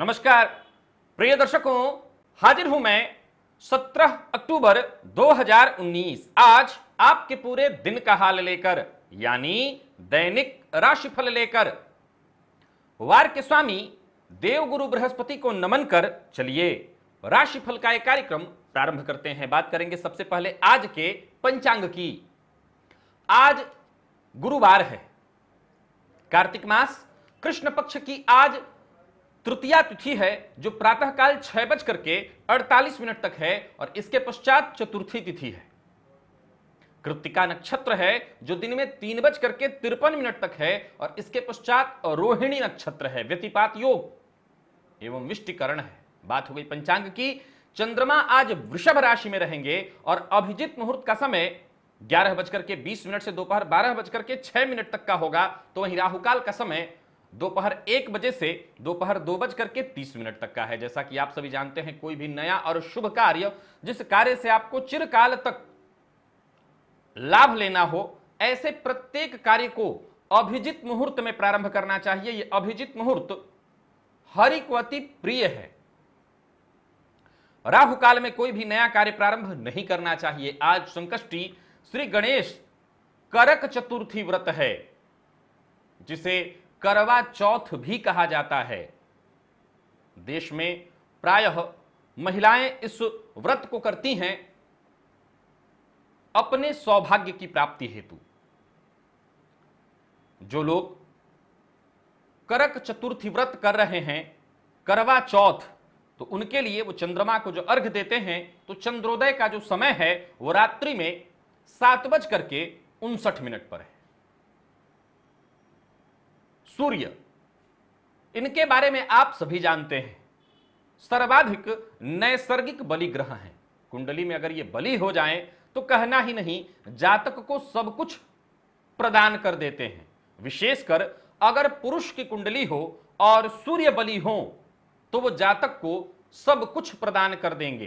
नमस्कार प्रिय दर्शकों हाजिर हूं मैं 17 अक्टूबर 2019 आज आपके पूरे दिन का हाल लेकर यानी दैनिक राशिफल लेकर वार के स्वामी देवगुरु बृहस्पति को नमन कर चलिए राशिफल का एक कार्यक्रम प्रारंभ करते हैं बात करेंगे सबसे पहले आज के पंचांग की आज गुरुवार है कार्तिक मास कृष्ण पक्ष की आज तृतीया तिथि है जो प्रातःकाल छह बज करके अड़तालीस मिनट तक है और इसके पश्चात चतुर्थी तिथि है कृतिका नक्षत्र है जो दिन में तीन बज करके तिरपन मिनट तक है और इसके पश्चात रोहिणी नक्षत्र है व्यतिपात योग एवं विष्टिकरण है बात हो गई पंचांग की चंद्रमा आज वृषभ राशि में रहेंगे और अभिजित मुहूर्त का समय ग्यारह बजकर के बीस मिनट से दोपहर बारह बजकर के छह मिनट तक का होगा तो वहीं राहुकाल का समय दोपहर एक बजे से दोपहर दो बज करके तीस मिनट तक का है जैसा कि आप सभी जानते हैं कोई भी नया और शुभ कार्य जिस कार्य से आपको चिरकाल तक लाभ लेना हो ऐसे प्रत्येक कार्य को अभिजित मुहूर्त में प्रारंभ करना चाहिए यह अभिजित मुहूर्त हरि को अति प्रिय है राहु काल में कोई भी नया कार्य प्रारंभ नहीं करना चाहिए आज संकष्टी श्री गणेश करक चतुर्थी व्रत है जिसे करवा चौथ भी कहा जाता है देश में प्रायः महिलाएं इस व्रत को करती हैं अपने सौभाग्य की प्राप्ति हेतु जो लोग करक चतुर्थी व्रत कर रहे हैं करवा चौथ तो उनके लिए वो चंद्रमा को जो अर्घ देते हैं तो चंद्रोदय का जो समय है वो रात्रि में सात बज करके उनसठ मिनट पर है सूर्य इनके बारे में आप सभी जानते हैं सर्वाधिक नैसर्गिक बलि ग्रह हैं कुंडली में अगर ये बलि हो जाएं तो कहना ही नहीं जातक को सब कुछ प्रदान कर देते हैं विशेषकर अगर पुरुष की कुंडली हो और सूर्य बलि हो तो वो जातक को सब कुछ प्रदान कर देंगे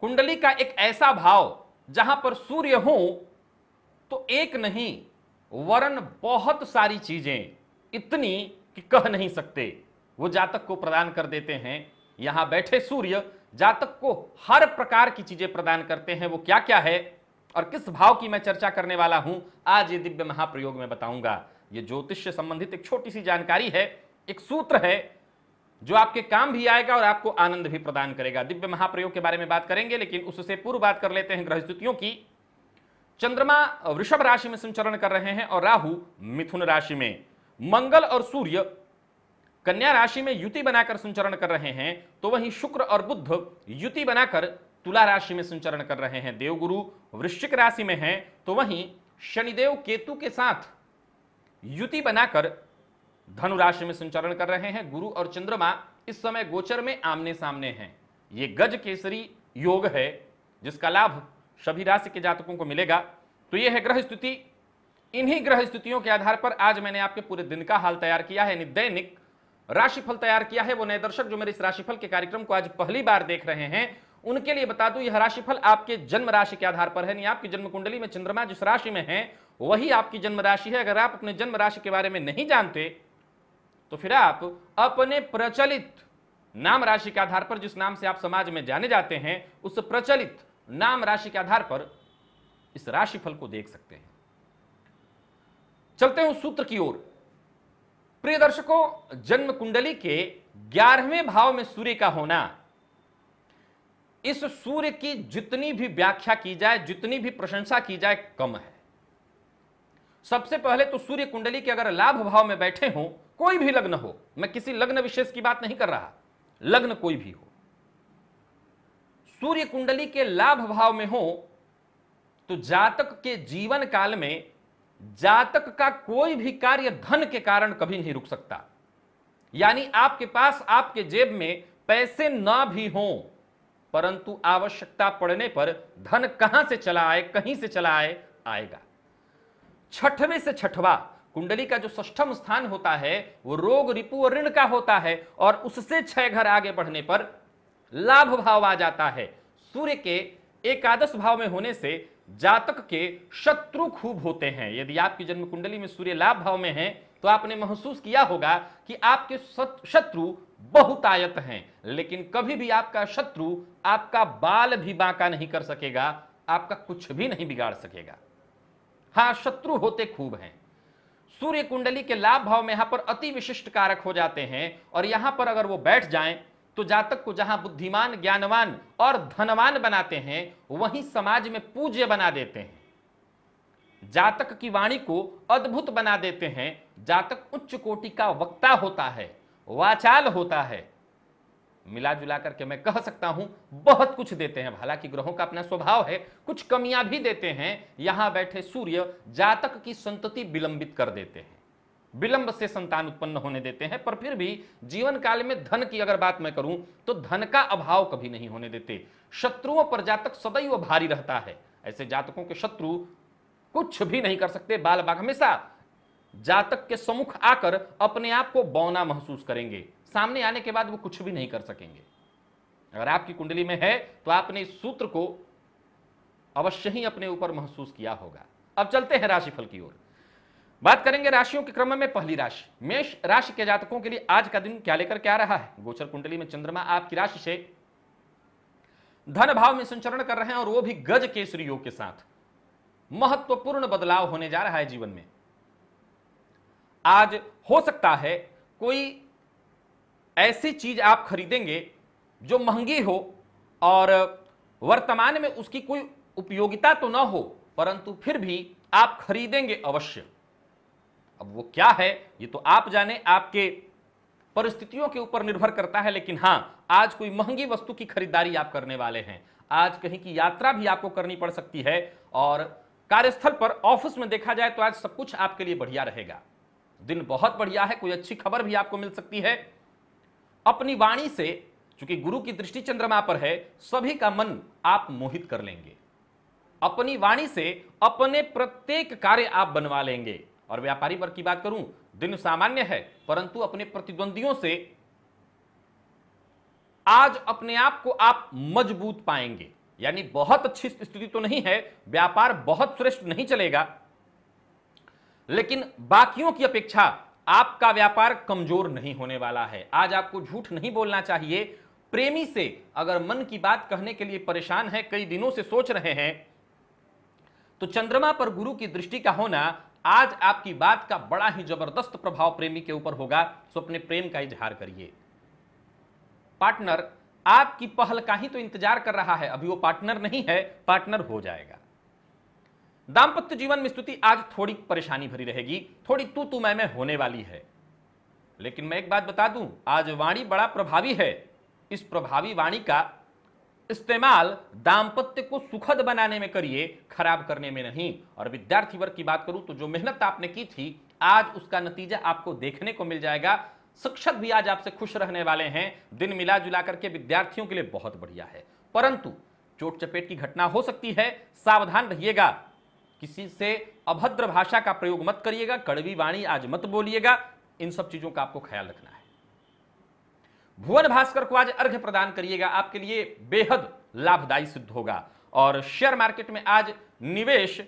कुंडली का एक ऐसा भाव जहां पर सूर्य हो तो एक नहीं वरन बहुत सारी चीजें इतनी कि कह नहीं सकते वो जातक को प्रदान कर देते हैं यहां बैठे सूर्य जातक को हर प्रकार की चीजें प्रदान करते हैं वो क्या क्या है और किस भाव की मैं चर्चा करने वाला हूं आज ये दिव्य महाप्रयोग में बताऊंगा ये ज्योतिष से संबंधित एक छोटी सी जानकारी है एक सूत्र है जो आपके काम भी आएगा और आपको आनंद भी प्रदान करेगा दिव्य महाप्रयोग के बारे में बात करेंगे लेकिन उससे पूर्व बात कर लेते हैं ग्रह स्थितियों की चंद्रमा वृषभ राशि में संचरण कर रहे हैं और राहु मिथुन राशि में मंगल और सूर्य कन्या राशि में युति बनाकर संचरण कर रहे हैं तो वहीं शुक्र और बुद्ध युति बनाकर तुला राशि में संचरण कर रहे हैं देवगुरु वृश्चिक राशि में हैं तो वहीं शनिदेव केतु के साथ युति बनाकर धनु राशि में संचरण कर रहे हैं गुरु और चंद्रमा इस समय गोचर में आमने सामने हैं ये गज केसरी योग है जिसका लाभ सभी राशि के जातकों को मिलेगा तो ये है ग्रह स्थिति इन्हीं ग्रह स्थितियों के आधार पर आज मैंने आपके पूरे दिन का हाल तैयार किया है दैनिक राशिफल तैयार किया है वो नए दर्शक जो मेरे इस राशिफल के कार्यक्रम को आज पहली बार देख रहे हैं उनके लिए बता दूं यह राशिफल आपके जन्म राशि के आधार पर है नहीं आपकी जन्म कुंडली में चंद्रमा जिस राशि में है वही आपकी जन्म राशि है अगर आप अपने जन्म राशि के बारे में नहीं जानते तो फिर आप अपने प्रचलित नाम राशि के आधार पर जिस नाम से आप समाज में जाने जाते हैं उस प्रचलित नाम राशि के आधार पर इस राशिफल को देख सकते हैं चलते हैं सूत्र की ओर प्रिय दर्शकों जन्म कुंडली के ग्यारहवें भाव में सूर्य का होना इस सूर्य की जितनी भी व्याख्या की जाए जितनी भी प्रशंसा की जाए कम है सबसे पहले तो सूर्य कुंडली के अगर लाभ भाव में बैठे हो कोई भी लग्न हो मैं किसी लग्न विशेष की बात नहीं कर रहा लग्न कोई भी हो सूर्य कुंडली के लाभ भाव में हो तो जातक के जीवन काल में जातक का कोई भी कार्य धन के कारण कभी नहीं रुक सकता यानी आपके पास आपके जेब में पैसे ना भी हो परंतु आवश्यकता पड़ने पर धन कहां से चला आए कहीं से चला आए आएगा छठवें से छठवा कुंडली का जो सष्टम स्थान होता है वो रोग रिपु और ऋण का होता है और उससे छह घर आगे बढ़ने पर लाभ भाव आ जाता है सूर्य के एकादश भाव में होने से जातक के शत्रु खूब होते हैं यदि आपकी जन्म कुंडली में सूर्य लाभ भाव में है तो आपने महसूस किया होगा कि आपके शत्रु बहुत आयत हैं लेकिन कभी भी आपका शत्रु आपका बाल भी बांका नहीं कर सकेगा आपका कुछ भी नहीं बिगाड़ सकेगा हाँ शत्रु होते खूब हैं सूर्य कुंडली के लाभ भाव में यहां पर अति विशिष्ट कारक हो जाते हैं और यहां पर अगर वो बैठ जाएं तो जातक को जहां बुद्धिमान ज्ञानवान और धनवान बनाते हैं वहीं समाज में पूज्य बना देते हैं जातक की वाणी को अद्भुत बना देते हैं जातक उच्च कोटि का वक्ता होता है वाचाल होता है मिला जुला करके मैं कह सकता हूं बहुत कुछ देते हैं हालांकि ग्रहों का अपना स्वभाव है कुछ कमियां भी देते हैं यहां बैठे सूर्य जातक की संतति विलंबित कर देते हैं विलंब से संतान उत्पन्न होने देते हैं पर फिर भी जीवन काल में धन की अगर बात मैं करूं तो धन का अभाव कभी नहीं होने देते शत्रुओं पर जातक सदैव भारी रहता है ऐसे जातकों के शत्रु कुछ भी नहीं कर सकते बाल बाघ हमेशा जातक के समुख आकर अपने आप को बौना महसूस करेंगे सामने आने के बाद वो कुछ भी नहीं कर सकेंगे अगर आपकी कुंडली में है तो आपने इस सूत्र को अवश्य ही अपने ऊपर महसूस किया होगा अब चलते हैं राशिफल की ओर बात करेंगे राशियों के क्रम में पहली राशि मेष राशि के जातकों के लिए आज का दिन क्या लेकर क्या रहा है गोचर कुंडली में चंद्रमा आपकी राशि से धन भाव में संचरण कर रहे हैं और वो भी गज केसरी योग के साथ महत्वपूर्ण बदलाव होने जा रहा है जीवन में आज हो सकता है कोई ऐसी चीज आप खरीदेंगे जो महंगी हो और वर्तमान में उसकी कोई उपयोगिता तो ना हो परंतु फिर भी आप खरीदेंगे अवश्य अब वो क्या है ये तो आप जाने आपके परिस्थितियों के ऊपर निर्भर करता है लेकिन हाँ आज कोई महंगी वस्तु की खरीदारी आप करने वाले हैं आज कहीं की यात्रा भी आपको करनी पड़ सकती है और कार्यस्थल पर ऑफिस में देखा जाए तो आज सब कुछ आपके लिए बढ़िया रहेगा दिन बहुत बढ़िया है कोई अच्छी खबर भी आपको मिल सकती है अपनी वाणी से चूंकि गुरु की दृष्टि चंद्रमा पर है सभी का मन आप मोहित कर लेंगे अपनी वाणी से अपने प्रत्येक कार्य आप बनवा लेंगे और व्यापारी वर्ग की बात करूं दिन सामान्य है परंतु अपने प्रतिद्वंदियों से आज अपने आप को आप मजबूत पाएंगे यानी बहुत अच्छी स्थिति तो नहीं है व्यापार बहुत श्रेष्ठ नहीं चलेगा लेकिन बाकियों की अपेक्षा आपका व्यापार कमजोर नहीं होने वाला है आज आपको झूठ नहीं बोलना चाहिए प्रेमी से अगर मन की बात कहने के लिए परेशान है कई दिनों से सोच रहे हैं तो चंद्रमा पर गुरु की दृष्टि का होना आज आपकी बात का बड़ा ही जबरदस्त प्रभाव प्रेमी के ऊपर होगा सो अपने प्रेम का इजहार करिए पार्टनर आपकी पहल का ही तो इंतजार कर रहा है अभी वो पार्टनर नहीं है पार्टनर हो जाएगा दाम्पत्य जीवन में स्तुति आज थोड़ी परेशानी भरी रहेगी थोड़ी तू तू मैं मैं होने वाली है लेकिन मैं एक बात बता दूं आज वाणी बड़ा प्रभावी है इस प्रभावी वाणी का इस्तेमाल दाम्पत्य को सुखद बनाने में करिए खराब करने में नहीं और विद्यार्थी वर्ग की बात करूं तो जो मेहनत आपने की थी आज उसका नतीजा आपको देखने को मिल जाएगा शिक्षक भी आज आपसे खुश रहने वाले हैं दिन मिला जुला करके विद्यार्थियों के लिए बहुत बढ़िया है परंतु चोट चपेट की घटना हो सकती है सावधान रहिएगा किसी से अभद्र भाषा का प्रयोग मत करिएगा कड़वी वाणी आज मत बोलिएगा इन सब चीजों का आपको ख्याल रखना है भुवन भास्कर को आज अर्घ्य प्रदान करिएगा आपके लिए बेहद लाभदायी सिद्ध होगा और शेयर मार्केट में आज निवेश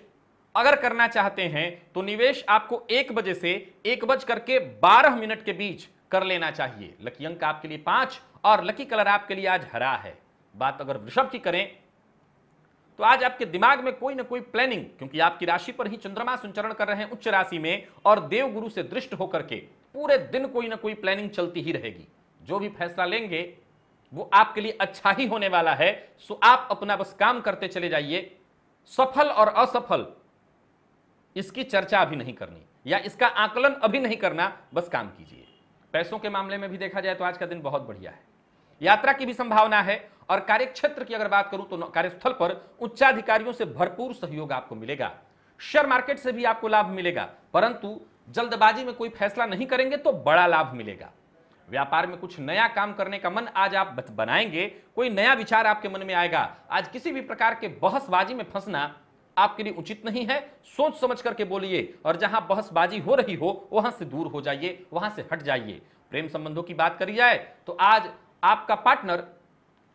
अगर करना चाहते हैं तो निवेश आपको एक बजे से एक बज करके बारह मिनट के बीच कर लेना चाहिए लकी अंक आपके लिए पांच और लकी कलर आपके लिए आज हरा है बात अगर वृषभ की करें तो आज आपके दिमाग में कोई ना कोई प्लानिंग क्योंकि आपकी राशि पर ही चंद्रमा संचरण कर रहे हैं उच्च राशि में और देवगुरु से दृष्ट होकर के पूरे दिन कोई ना कोई प्लानिंग चलती ही रहेगी जो भी फैसला लेंगे वो आपके लिए अच्छा ही होने वाला है सो आप अपना बस काम करते चले जाइए सफल और असफल इसकी चर्चा अभी नहीं करनी या इसका आकलन अभी नहीं करना बस काम कीजिए पैसों के मामले में भी देखा जाए तो आज का दिन बहुत बढ़िया है यात्रा की भी संभावना है और कार्यक्षेत्र की अगर बात करूं तो कार्यस्थल पर उच्चाधिकारियों से भरपूर सहयोग आपको मिलेगा शेयर मार्केट से भी आपको लाभ मिलेगा परंतु जल्दबाजी में कोई फैसला नहीं करेंगे तो बड़ा लाभ मिलेगा व्यापार में कुछ नया काम करने का मन आज आप बनाएंगे कोई नया विचार आपके मन में आएगा आज किसी भी प्रकार के बहसबाजी में फंसना आपके लिए उचित नहीं है सोच समझ करके बोलिए और जहां बहसबाजी हो रही हो वहां से दूर हो जाइए वहां से हट जाइए प्रेम संबंधों की बात करी जाए तो आज आपका पार्टनर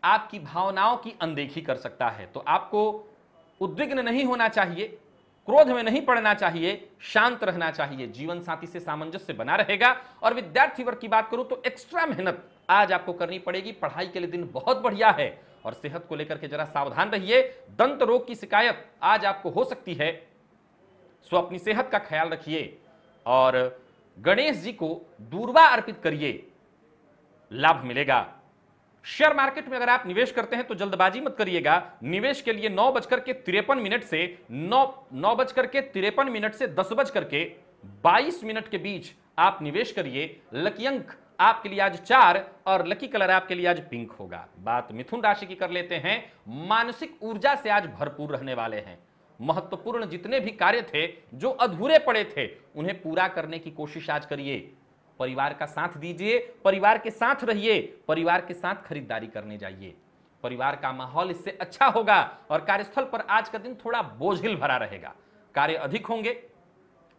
आपकी भावनाओं की अनदेखी कर सकता है तो आपको उद्विग्न नहीं होना चाहिए क्रोध में नहीं पड़ना चाहिए शांत रहना चाहिए जीवन साथी से सामंजस्य बना रहेगा और विद्यार्थी वर्ग की बात करूं तो एक्स्ट्रा मेहनत आज आपको करनी पड़ेगी पढ़ाई के लिए दिन बहुत बढ़िया है और सेहत को लेकर के जरा सावधान रहिए दंत रोग की शिकायत आज आपको हो सकती है सो अपनी सेहत का ख्याल रखिए और गणेश जी को दूरवा अर्पित करिए लाभ मिलेगा शेयर मार्केट में अगर आप निवेश करते हैं तो जल्दबाजी मत करिएगा निवेश के लिए नौ बजकर के तिरपन मिनट से नौ नौ बजकर के तिरपन मिनट से दस बजकर के बाईस मिनट के बीच आप निवेश करिए लकी अंक आपके लिए आज चार और लकी कलर आपके लिए आज पिंक होगा बात मिथुन राशि की कर लेते हैं मानसिक ऊर्जा से आज भरपूर रहने वाले हैं महत्वपूर्ण जितने भी कार्य थे जो अधूरे पड़े थे उन्हें पूरा करने की कोशिश आज करिए परिवार का साथ दीजिए परिवार के साथ रहिए परिवार के साथ खरीदारी करने जाइए परिवार का माहौल इससे अच्छा होगा और कार्यस्थल पर आज का दिन थोड़ा बोझिल भरा रहेगा कार्य अधिक होंगे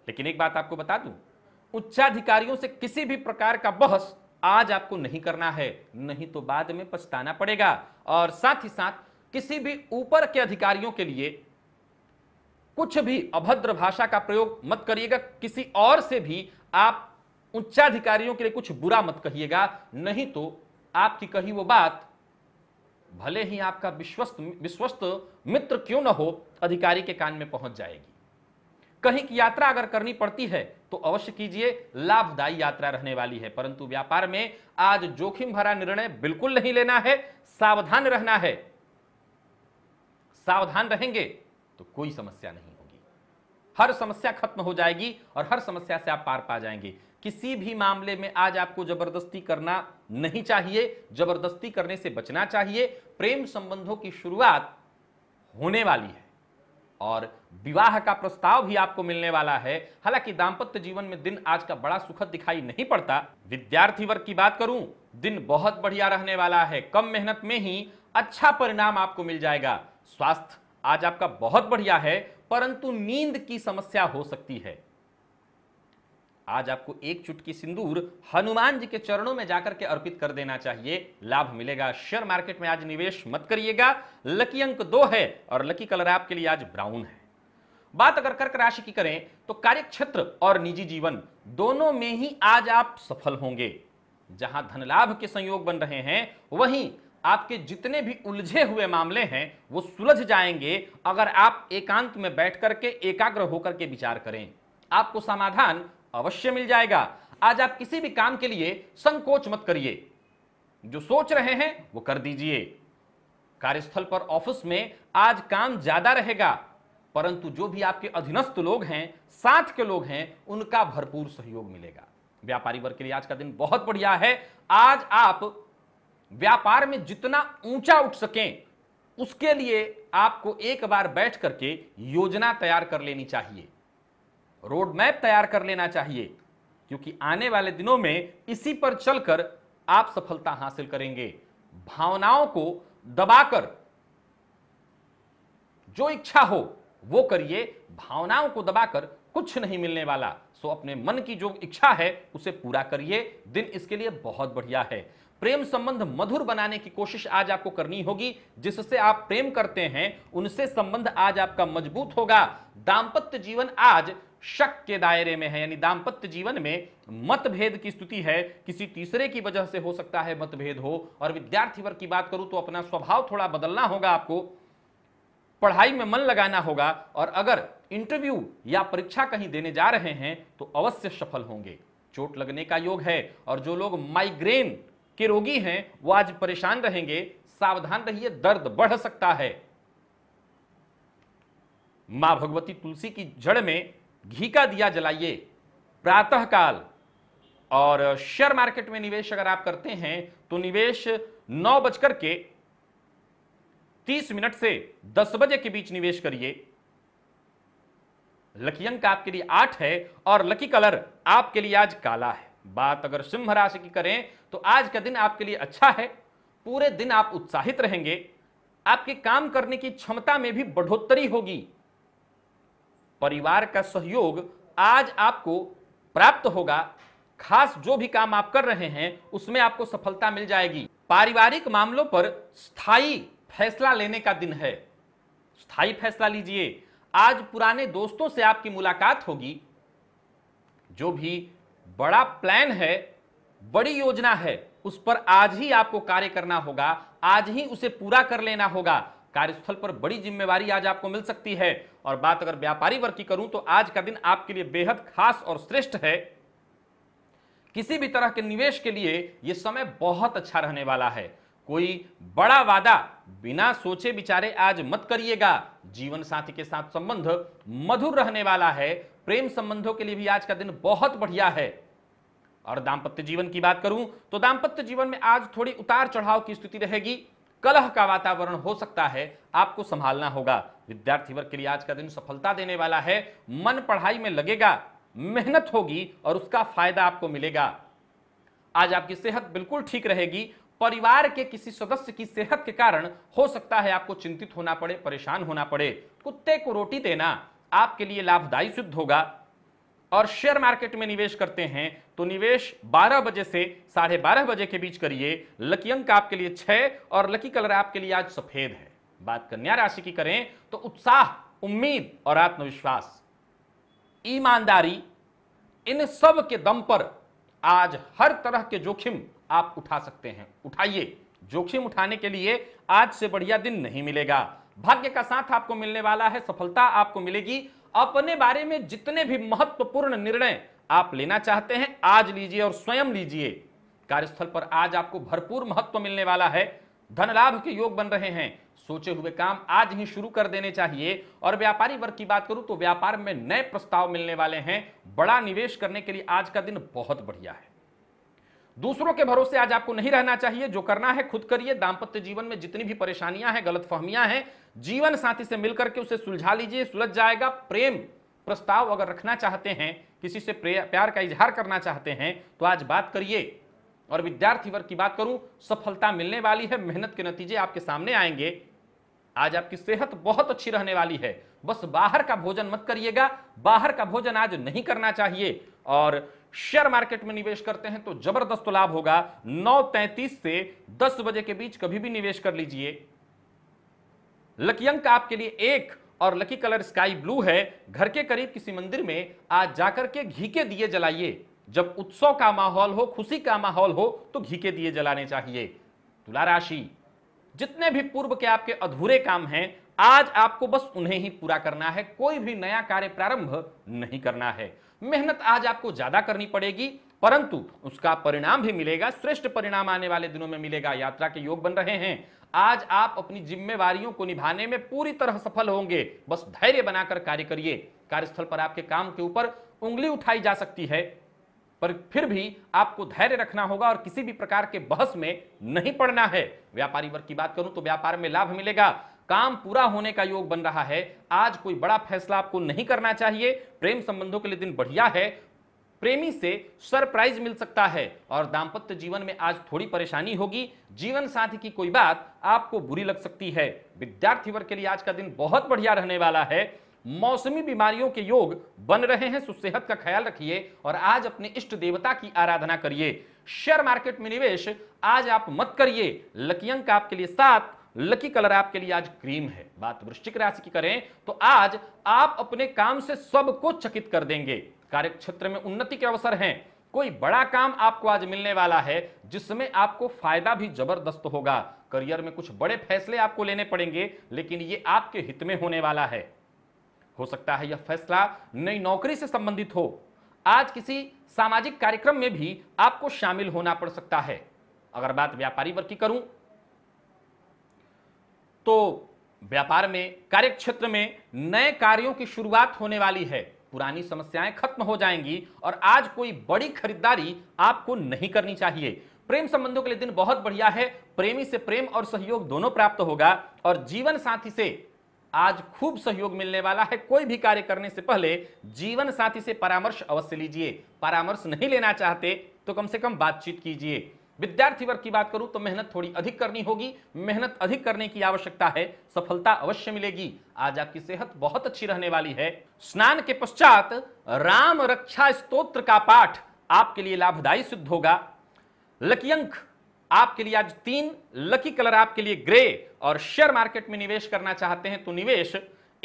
लेकिन एक बात आपको बता दूं उच्चाधिकारियों से किसी भी प्रकार का बहस आज आपको नहीं करना है नहीं तो बाद में पछताना पड़ेगा और साथ ही साथ किसी भी ऊपर के अधिकारियों के लिए कुछ भी अभद्र भाषा का प्रयोग मत करिएगा किसी और से भी आप उच्चाधिकारियों के लिए कुछ बुरा मत कहिएगा नहीं तो आपकी कही वो बात भले ही आपका विश्वस्त विश्वस्त मित्र क्यों न हो अधिकारी के कान में पहुंच जाएगी कहीं की यात्रा अगर करनी पड़ती है तो अवश्य कीजिए लाभदायी यात्रा रहने वाली है परंतु व्यापार में आज जोखिम भरा निर्णय बिल्कुल नहीं लेना है सावधान रहना है सावधान रहेंगे तो कोई समस्या नहीं होगी हर समस्या खत्म हो जाएगी और हर समस्या से आप पार पा जाएंगे किसी भी मामले में आज आपको जबरदस्ती करना नहीं चाहिए जबरदस्ती करने से बचना चाहिए प्रेम संबंधों की शुरुआत होने वाली है और विवाह का प्रस्ताव भी आपको मिलने वाला है हालांकि दाम्पत्य जीवन में दिन आज का बड़ा सुखद दिखाई नहीं पड़ता विद्यार्थी वर्ग की बात करूं दिन बहुत बढ़िया रहने वाला है कम मेहनत में ही अच्छा परिणाम आपको मिल जाएगा स्वास्थ्य आज आपका बहुत बढ़िया है परंतु नींद की समस्या हो सकती है आज आपको एक चुटकी सिंदूर हनुमान जी के चरणों में जाकर के अर्पित कर देना चाहिए लाभ मिलेगा शेयर मार्केट में आज निवेश मत करिएगा लकी अंक दो है और लकी कलर आपके लिए आज ब्राउन है बात अगर कर्क राशि की करें तो कार्यक्षेत्र और निजी जीवन दोनों में ही आज आप सफल होंगे जहां धन लाभ के संयोग बन रहे हैं वहीं आपके जितने भी उलझे हुए मामले हैं वो सुलझ जाएंगे अगर आप एकांत में बैठ करके एकाग्र होकर के विचार करें आपको समाधान अवश्य मिल जाएगा आज आप किसी भी काम के लिए संकोच मत करिए जो सोच रहे हैं वो कर दीजिए कार्यस्थल पर ऑफिस में आज काम ज्यादा रहेगा परंतु जो भी आपके अधीनस्थ लोग हैं साथ के लोग हैं उनका भरपूर सहयोग मिलेगा व्यापारी वर्ग के लिए आज का दिन बहुत बढ़िया है आज आप व्यापार में जितना ऊंचा उठ सकें उसके लिए आपको एक बार बैठ करके योजना तैयार कर लेनी चाहिए रोड मैप तैयार कर लेना चाहिए क्योंकि आने वाले दिनों में इसी पर चलकर आप सफलता हासिल करेंगे भावनाओं को दबाकर जो इच्छा हो वो करिए भावनाओं को दबाकर कुछ नहीं मिलने वाला सो अपने मन की जो इच्छा है उसे पूरा करिए दिन इसके लिए बहुत बढ़िया है प्रेम संबंध मधुर बनाने की कोशिश आज आपको करनी होगी जिससे आप प्रेम करते हैं उनसे संबंध आज आपका मजबूत होगा दाम्पत्य जीवन आज शक के दायरे में है यानी दाम्पत्य जीवन में मतभेद की स्थिति है किसी तीसरे की वजह से हो सकता है मतभेद हो और विद्यार्थी वर्ग की बात करूं तो अपना स्वभाव थोड़ा बदलना होगा आपको पढ़ाई में मन लगाना होगा और अगर इंटरव्यू या परीक्षा कहीं देने जा रहे हैं तो अवश्य सफल होंगे चोट लगने का योग है और जो लोग माइग्रेन के रोगी हैं वो आज परेशान रहेंगे सावधान रहिए दर्द बढ़ सकता है मां भगवती तुलसी की जड़ में घी का दिया जलाइए प्रातःकाल और शेयर मार्केट में निवेश अगर आप करते हैं तो निवेश नौ बजकर के तीस मिनट से दस बजे के बीच निवेश करिए लकी अंक आपके लिए आठ है और लकी कलर आपके लिए आज काला है बात अगर सिंह राशि की करें तो आज का दिन आपके लिए अच्छा है पूरे दिन आप उत्साहित रहेंगे आपके काम करने की क्षमता में भी बढ़ोतरी होगी परिवार का सहयोग आज आपको प्राप्त होगा खास जो भी काम आप कर रहे हैं उसमें आपको सफलता मिल जाएगी पारिवारिक मामलों पर स्थायी फैसला लेने का दिन है स्थायी फैसला लीजिए आज पुराने दोस्तों से आपकी मुलाकात होगी जो भी बड़ा प्लान है बड़ी योजना है उस पर आज ही आपको कार्य करना होगा आज ही उसे पूरा कर लेना होगा कार्यस्थल पर बड़ी जिम्मेवारी आज आपको मिल सकती है और बात अगर व्यापारी वर्ग की करूं तो आज का दिन आपके लिए बेहद खास और श्रेष्ठ है किसी भी तरह के निवेश के लिए यह समय बहुत अच्छा रहने वाला है कोई बड़ा वादा बिना सोचे विचारे आज मत करिएगा जीवन साथी के साथ संबंध मधुर रहने वाला है प्रेम संबंधों के लिए भी आज का दिन बहुत बढ़िया है और दाम्पत्य जीवन की बात करूं तो दाम्पत्य जीवन में आज थोड़ी उतार चढ़ाव की स्थिति रहेगी कलह का वातावरण हो सकता है आपको संभालना होगा विद्यार्थी वर्ग के लिए आज का दिन सफलता देने वाला है मन पढ़ाई में लगेगा मेहनत होगी और उसका फायदा आपको मिलेगा आज आपकी सेहत बिल्कुल ठीक रहेगी परिवार के किसी सदस्य की सेहत के कारण हो सकता है आपको चिंतित होना पड़े परेशान होना पड़े कुत्ते को रोटी देना आपके लिए लाभदायी सिद्ध होगा और शेयर मार्केट में निवेश करते हैं तो निवेश 12 बजे से साढ़े बारह बजे के बीच करिए लकी अंक आपके लिए छह और लकी कलर आपके लिए आज सफेद है बात कन्या राशि की करें तो उत्साह उम्मीद और आत्मविश्वास ईमानदारी इन सब के दम पर आज हर तरह के जोखिम आप उठा सकते हैं उठाइए जोखिम उठाने के लिए आज से बढ़िया दिन नहीं मिलेगा भाग्य का साथ आपको मिलने वाला है सफलता आपको मिलेगी अपने बारे में जितने भी महत्वपूर्ण निर्णय आप लेना चाहते हैं आज लीजिए और स्वयं लीजिए कार्यस्थल पर आज आपको भरपूर महत्व मिलने वाला है धन लाभ के योग बन रहे हैं सोचे हुए काम आज ही शुरू कर देने चाहिए और व्यापारी वर्ग की बात करूं तो व्यापार में नए प्रस्ताव मिलने वाले हैं बड़ा निवेश करने के लिए आज का दिन बहुत बढ़िया है दूसरों के भरोसे आज आपको नहीं रहना चाहिए जो करना है खुद करिए दाम्पत्य जीवन में जितनी भी परेशानियां हैं गलत फहमियां हैं जीवन साथी से मिलकर के उसे सुलझा लीजिए सुलझ जाएगा प्रेम प्रस्ताव अगर रखना चाहते हैं किसी से प्यार का इजहार करना चाहते हैं तो आज बात करिए और विद्यार्थी वर्ग की बात करूं सफलता मिलने वाली है मेहनत के नतीजे आपके सामने आएंगे आज आपकी सेहत बहुत अच्छी रहने वाली है बस बाहर का भोजन मत करिएगा बाहर का भोजन आज नहीं करना चाहिए और शेयर मार्केट में निवेश करते हैं तो जबरदस्त लाभ होगा नौ तैतीस से दस बजे के बीच कभी भी निवेश कर लीजिए लकी अंक आपके लिए एक और लकी कलर स्काई ब्लू है घर के करीब किसी मंदिर में आज जाकर के घी के दिए जलाइए जब उत्सव का माहौल हो खुशी का माहौल हो तो घी के दिए जलाने चाहिए तुला राशि जितने भी पूर्व के आपके अधूरे काम हैं आज आपको बस उन्हें ही पूरा करना है कोई भी नया कार्य प्रारंभ नहीं करना है मेहनत आज आपको ज्यादा करनी पड़ेगी परंतु उसका परिणाम भी मिलेगा श्रेष्ठ परिणाम आने वाले दिनों में मिलेगा यात्रा के योग बन रहे हैं आज आप अपनी जिम्मेवारियों को निभाने में पूरी तरह सफल होंगे बस धैर्य बनाकर कार्य करिए कार्यस्थल पर आपके काम के ऊपर उंगली उठाई जा सकती है पर फिर भी आपको धैर्य रखना होगा और किसी भी प्रकार के बहस में नहीं पड़ना है व्यापारी वर्ग की बात करूं तो व्यापार में लाभ मिलेगा काम पूरा होने का योग बन रहा है आज कोई बड़ा फैसला आपको नहीं करना चाहिए प्रेम संबंधों के लिए दिन बढ़िया है प्रेमी से सरप्राइज मिल सकता है और दाम्पत्य जीवन में आज थोड़ी परेशानी होगी जीवन साथी की कोई बात आपको बुरी लग सकती है विद्यार्थी वर्ग के लिए आज का दिन बहुत बढ़िया रहने वाला है मौसमी बीमारियों के योग बन रहे हैं सुसेहत का ख्याल रखिए और आज अपने इष्ट देवता की आराधना करिए शेयर मार्केट में निवेश आज आप मत करिए लकी अंक आपके लिए सात लकी कलर आपके लिए आज क्रीम है बात वृश्चिक राशि की करें तो आज आप अपने काम से सबको चकित कर देंगे कार्य क्षेत्र में उन्नति के अवसर हैं कोई बड़ा काम आपको आज मिलने वाला है जिसमें आपको फायदा भी जबरदस्त होगा करियर में कुछ बड़े फैसले आपको लेने पड़ेंगे लेकिन ये आपके हित में होने वाला है हो सकता है यह फैसला नई नौकरी से संबंधित हो आज किसी सामाजिक कार्यक्रम में भी आपको शामिल होना पड़ सकता है अगर बात व्यापारी वर्ग की करूं तो व्यापार में कार्य क्षेत्र में नए कार्यों की शुरुआत होने वाली है पुरानी समस्याएं खत्म हो जाएंगी और आज कोई बड़ी खरीदारी आपको नहीं करनी चाहिए प्रेम संबंधों के लिए दिन बहुत बढ़िया है प्रेमी से प्रेम और सहयोग दोनों प्राप्त होगा और जीवन साथी से आज खूब सहयोग मिलने वाला है कोई भी कार्य करने से पहले जीवन साथी से परामर्श अवश्य लीजिए परामर्श नहीं लेना चाहते तो कम से कम बातचीत कीजिए विद्यार्थी वर्ग की बात करूं तो मेहनत थोड़ी अधिक करनी होगी मेहनत अधिक करने की आवश्यकता है सफलता अवश्य मिलेगी आज आपकी सेहत बहुत अच्छी रहने वाली है स्नान के पश्चात राम रक्षा स्त्रोत्र का पाठ आपके लिए लाभदायी सिद्ध होगा लकियंक आपके लिए आज तीन लकी कलर आपके लिए ग्रे और शेयर मार्केट में निवेश करना चाहते हैं तो निवेश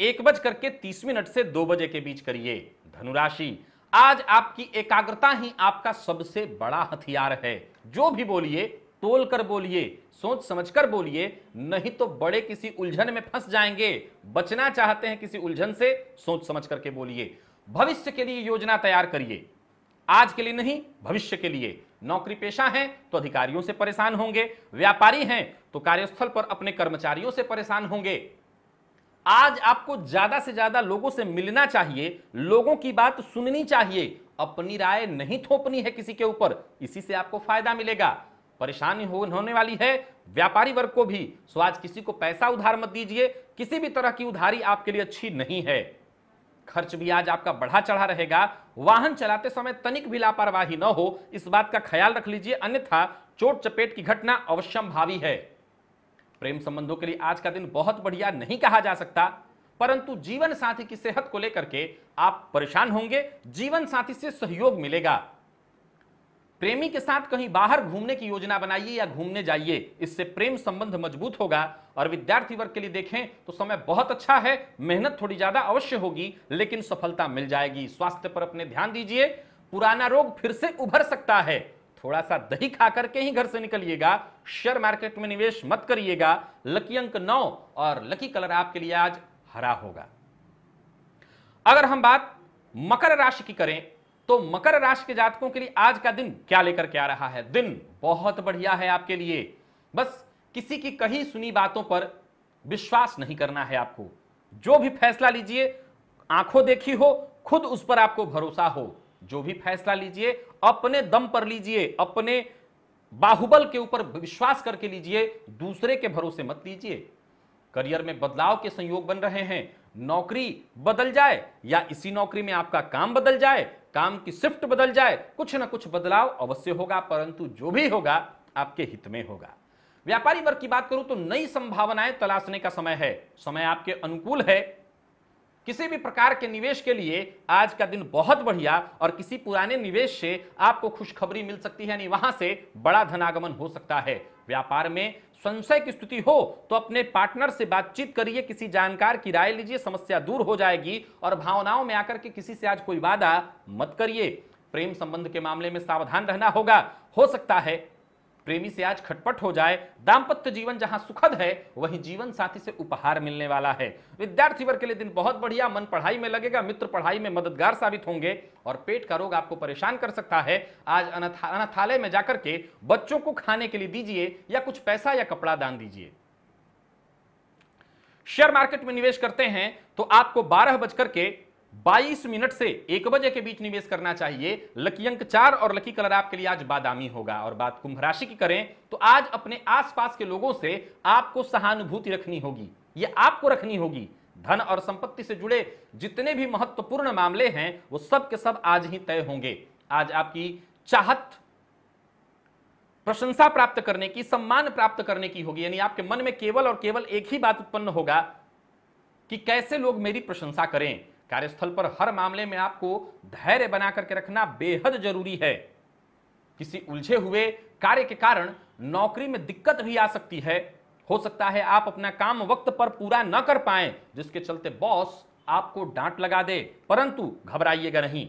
एक बज करके तीस मिनट से दो बजे के बीच करिए धनुराशि आज आपकी एकाग्रता ही आपका सबसे बड़ा हथियार है जो भी बोलिए तोल कर बोलिए सोच समझकर बोलिए नहीं तो बड़े किसी उलझन में फंस जाएंगे बचना चाहते हैं किसी उलझन से सोच समझ करके बोलिए भविष्य के लिए योजना तैयार करिए आज के लिए नहीं भविष्य के लिए नौकरी पेशा है तो अधिकारियों से परेशान होंगे व्यापारी हैं तो कार्यस्थल पर अपने कर्मचारियों से परेशान होंगे आज आपको ज्यादा से ज्यादा लोगों से मिलना चाहिए लोगों की बात सुननी चाहिए अपनी राय नहीं थोपनी है किसी के ऊपर इसी से आपको फायदा मिलेगा परेशानी होने वाली है व्यापारी वर्ग को भी सो आज किसी को पैसा उधार मत दीजिए किसी भी तरह की उधारी आपके लिए अच्छी नहीं है खर्च भी आज आपका बढ़ा चढ़ा रहेगा वाहन चलाते समय तनिक भी लापरवाही न हो इस बात का ख्याल रख लीजिए अन्यथा चोट चपेट की घटना अवश्यम भावी है प्रेम संबंधों के लिए आज का दिन बहुत बढ़िया नहीं कहा जा सकता परंतु जीवन साथी की सेहत को लेकर के आप परेशान होंगे जीवन साथी से सहयोग मिलेगा प्रेमी के साथ कहीं बाहर घूमने की योजना बनाइए या घूमने जाइए इससे प्रेम संबंध मजबूत होगा और विद्यार्थी वर्ग के लिए देखें तो समय बहुत अच्छा है मेहनत थोड़ी ज्यादा अवश्य होगी लेकिन सफलता मिल जाएगी स्वास्थ्य पर अपने ध्यान दीजिए पुराना रोग फिर से उभर सकता है थोड़ा सा दही खा करके ही घर से निकलिएगा शेयर मार्केट में निवेश मत करिएगा लकी अंक नौ और लकी कलर आपके लिए आज हरा होगा अगर हम बात मकर राशि की करें तो मकर राशि के जातकों के लिए आज का दिन क्या लेकर के आ रहा है दिन बहुत बढ़िया है आपके लिए बस किसी की कही सुनी बातों पर विश्वास नहीं करना है आपको जो भी फैसला लीजिए आंखों देखी हो खुद उस पर आपको भरोसा हो जो भी फैसला लीजिए अपने दम पर लीजिए अपने बाहुबल के ऊपर विश्वास करके लीजिए दूसरे के भरोसे मत लीजिए करियर में बदलाव के संयोग बन रहे हैं नौकरी बदल जाए या इसी नौकरी में आपका काम बदल जाए काम की शिफ्ट बदल जाए कुछ ना कुछ बदलाव अवश्य होगा परंतु जो भी होगा आपके हित में होगा व्यापारी वर्ग की बात करूं तो नई संभावनाएं तलाशने का समय है समय आपके अनुकूल है किसी भी प्रकार के निवेश के लिए आज का दिन बहुत बढ़िया और किसी पुराने निवेश से आपको खुशखबरी मिल सकती है यानी वहां से बड़ा धनागमन हो सकता है व्यापार में संशय की स्थिति हो तो अपने पार्टनर से बातचीत करिए किसी जानकार की राय लीजिए समस्या दूर हो जाएगी और भावनाओं में आकर के किसी से आज कोई वादा मत करिए प्रेम संबंध के मामले में सावधान रहना होगा हो सकता है प्रेमी से आज खटपट हो जाए दाम्पत्य जीवन जहां सुखद है वहीं जीवन साथी से उपहार मिलने वाला है विद्यार्थी वर्ग के लिए दिन बहुत बढ़िया मन पढ़ाई में लगेगा मित्र पढ़ाई में मददगार साबित होंगे और पेट का रोग आपको परेशान कर सकता है आज अनाथालय में जाकर के बच्चों को खाने के लिए दीजिए या कुछ पैसा या कपड़ा दान दीजिए शेयर मार्केट में निवेश करते हैं तो आपको बारह बजकर के 22 मिनट से एक बजे के बीच निवेश करना चाहिए लकी अंक चार और लकी कलर आपके लिए आज बादामी होगा और बात कुंभ राशि की करें तो आज अपने आसपास के लोगों से आपको सहानुभूति रखनी होगी ये आपको रखनी होगी धन और संपत्ति से जुड़े जितने भी महत्वपूर्ण मामले हैं वो सब के सब आज ही तय होंगे आज आपकी चाहत प्रशंसा प्राप्त करने की सम्मान प्राप्त करने की होगी यानी आपके मन में केवल और केवल एक ही बात उत्पन्न होगा कि कैसे लोग मेरी प्रशंसा करें कार्यस्थल पर हर मामले में आपको धैर्य बना करके रखना बेहद जरूरी है किसी उलझे हुए कार्य के कारण नौकरी में दिक्कत भी आ सकती है हो सकता है आप अपना काम वक्त पर पूरा न कर पाए जिसके चलते बॉस आपको डांट लगा दे परंतु घबराइएगा नहीं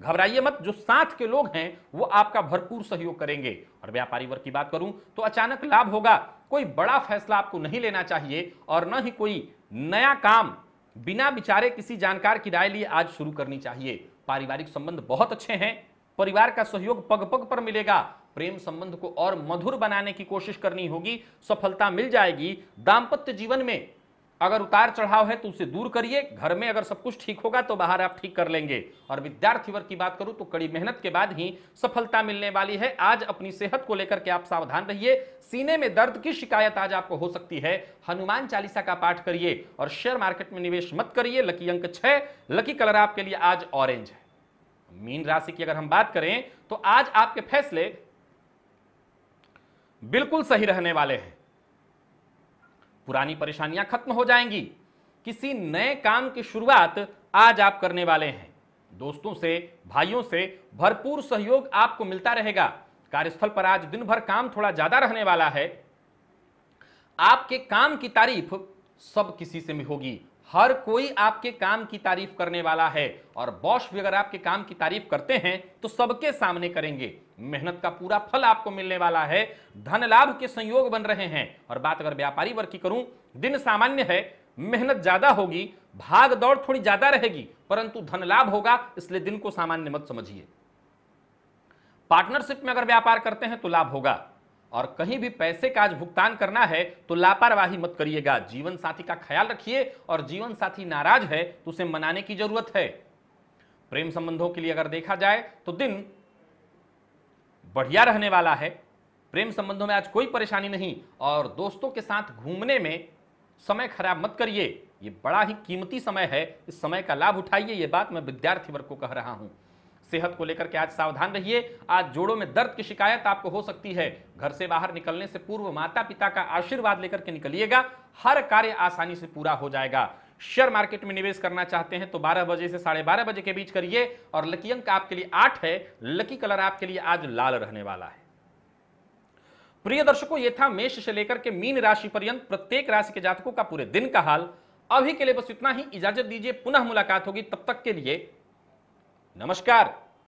घबराइए मत जो साथ के लोग हैं वो आपका भरपूर सहयोग करेंगे और व्यापारी वर्ग की बात करूं तो अचानक लाभ होगा कोई बड़ा फैसला आपको नहीं लेना चाहिए और न ही कोई नया काम बिना विचारे किसी जानकार की राय लिए आज शुरू करनी चाहिए पारिवारिक संबंध बहुत अच्छे हैं परिवार का सहयोग पग पग पर मिलेगा प्रेम संबंध को और मधुर बनाने की कोशिश करनी होगी सफलता मिल जाएगी दाम्पत्य जीवन में अगर उतार चढ़ाव है तो उसे दूर करिए घर में अगर सब कुछ ठीक होगा तो बाहर आप ठीक कर लेंगे और विद्यार्थी वर्ग की बात करूं तो कड़ी मेहनत के बाद ही सफलता मिलने वाली है आज अपनी सेहत को लेकर के आप सावधान रहिए सीने में दर्द की शिकायत आज आपको हो सकती है हनुमान चालीसा का पाठ करिए और शेयर मार्केट में निवेश मत करिए लकी अंक छह लकी कलर आपके लिए आज ऑरेंज है मीन राशि की अगर हम बात करें तो आज आपके फैसले बिल्कुल सही रहने वाले हैं पुरानी परेशानियां खत्म हो जाएंगी किसी नए काम की शुरुआत आज आप करने वाले हैं दोस्तों से भाइयों से भरपूर सहयोग आपको मिलता रहेगा कार्यस्थल पर आज दिन भर काम थोड़ा ज्यादा रहने वाला है आपके काम की तारीफ सब किसी से भी होगी हर कोई आपके काम की तारीफ करने वाला है और बॉस भी अगर आपके काम की तारीफ करते हैं तो सबके सामने करेंगे मेहनत का पूरा फल आपको मिलने वाला है धन लाभ के संयोग बन रहे हैं और बात अगर व्यापारी वर्ग की करूं दिन सामान्य है मेहनत ज्यादा होगी भाग दौड़ थोड़ी ज्यादा रहेगी परंतु धन लाभ होगा इसलिए दिन को सामान्य मत समझिए पार्टनरशिप में अगर व्यापार करते हैं तो लाभ होगा और कहीं भी पैसे का आज भुगतान करना है तो लापरवाही मत करिएगा जीवन साथी का ख्याल रखिए और जीवन साथी नाराज है तो उसे मनाने की जरूरत है प्रेम संबंधों के लिए अगर देखा जाए तो दिन बढ़िया रहने वाला है प्रेम संबंधों में आज कोई परेशानी नहीं और दोस्तों के साथ घूमने में समय खराब मत करिए ये बड़ा ही कीमती समय है इस समय का लाभ उठाइए ये बात मैं विद्यार्थी वर्ग को कह रहा हूं सेहत को लेकर के आज सावधान रहिए आज जोड़ों में दर्द की शिकायत आपको हो सकती है घर से बाहर निकलने से पूर्व माता पिता का आशीर्वाद लेकर के निकलिएगा हर कार्य आसानी से पूरा हो जाएगा शेयर मार्केट में निवेश करना चाहते हैं तो 12 बजे से साढ़े बारह बजे के बीच करिए और लकी अंक आपके लिए आठ है लकी कलर आपके लिए आज लाल रहने वाला है प्रिय दर्शकों ये था मेष से लेकर के मीन राशि पर्यंत प्रत्येक राशि के जातकों का पूरे दिन का हाल अभी के लिए बस इतना ही इजाजत दीजिए पुनः मुलाकात होगी तब तक के लिए नमस्कार